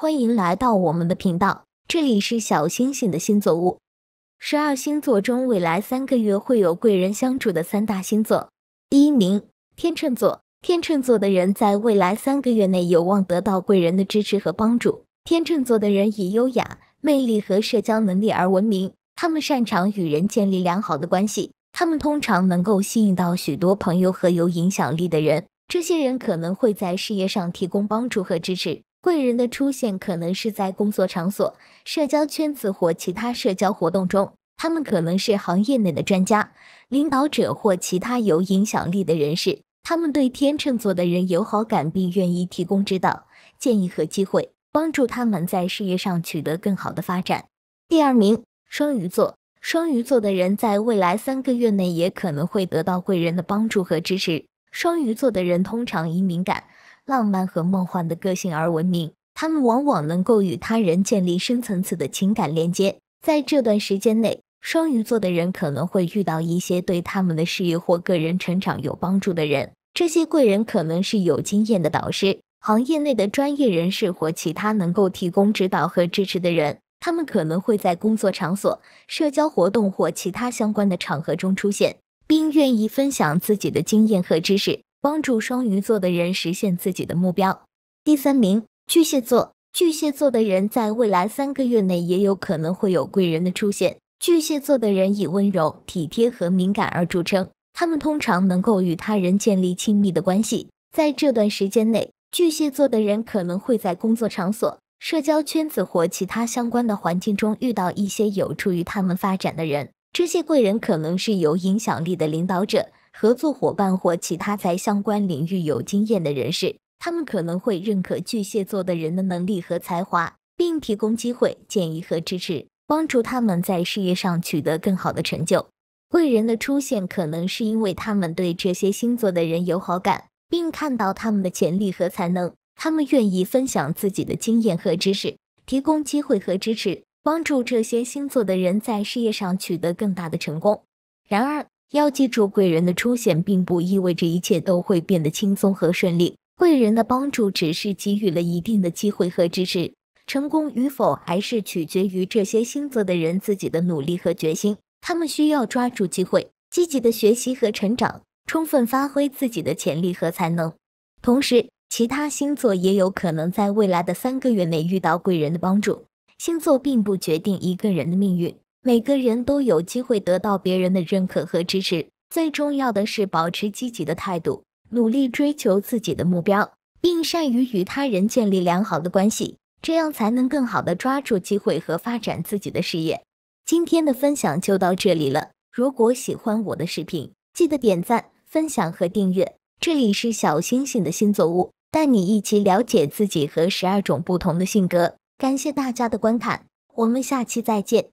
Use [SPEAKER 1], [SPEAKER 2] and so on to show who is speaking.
[SPEAKER 1] 欢迎来到我们的频道，这里是小星星的星座屋。十二星座中，未来三个月会有贵人相助的三大星座。第一名，天秤座。天秤座的人在未来三个月内有望得到贵人的支持和帮助。天秤座的人以优雅、魅力和社交能力而闻名，他们擅长与人建立良好的关系。他们通常能够吸引到许多朋友和有影响力的人，这些人可能会在事业上提供帮助和支持。贵人的出现可能是在工作场所、社交圈子或其他社交活动中，他们可能是行业内的专家、领导者或其他有影响力的人士。他们对天秤座的人有好感，并愿意提供指导、建议和机会，帮助他们在事业上取得更好的发展。第二名，双鱼座。双鱼座的人在未来三个月内也可能会得到贵人的帮助和支持。双鱼座的人通常以敏感。浪漫和梦幻的个性而闻名，他们往往能够与他人建立深层次的情感连接。在这段时间内，双鱼座的人可能会遇到一些对他们的事业或个人成长有帮助的人。这些贵人可能是有经验的导师、行业内的专业人士或其他能够提供指导和支持的人。他们可能会在工作场所、社交活动或其他相关的场合中出现，并愿意分享自己的经验和知识。帮助双鱼座的人实现自己的目标。第三名，巨蟹座。巨蟹座的人在未来三个月内也有可能会有贵人的出现。巨蟹座的人以温柔、体贴和敏感而著称，他们通常能够与他人建立亲密的关系。在这段时间内，巨蟹座的人可能会在工作场所、社交圈子或其他相关的环境中遇到一些有助于他们发展的人。这些贵人可能是有影响力的领导者。合作伙伴或其他在相关领域有经验的人士，他们可能会认可巨蟹座的人的能力和才华，并提供机会、建议和支持，帮助他们在事业上取得更好的成就。贵人的出现可能是因为他们对这些星座的人有好感，并看到他们的潜力和才能，他们愿意分享自己的经验和知识，提供机会和支持，帮助这些星座的人在事业上取得更大的成功。然而，要记住，贵人的出现并不意味着一切都会变得轻松和顺利。贵人的帮助只是给予了一定的机会和支持，成功与否还是取决于这些星座的人自己的努力和决心。他们需要抓住机会，积极的学习和成长，充分发挥自己的潜力和才能。同时，其他星座也有可能在未来的三个月内遇到贵人的帮助。星座并不决定一个人的命运。每个人都有机会得到别人的认可和支持，最重要的是保持积极的态度，努力追求自己的目标，并善于与他人建立良好的关系，这样才能更好地抓住机会和发展自己的事业。今天的分享就到这里了，如果喜欢我的视频，记得点赞、分享和订阅。这里是小星星的星座屋，带你一起了解自己和十二种不同的性格。感谢大家的观看，我们下期再见。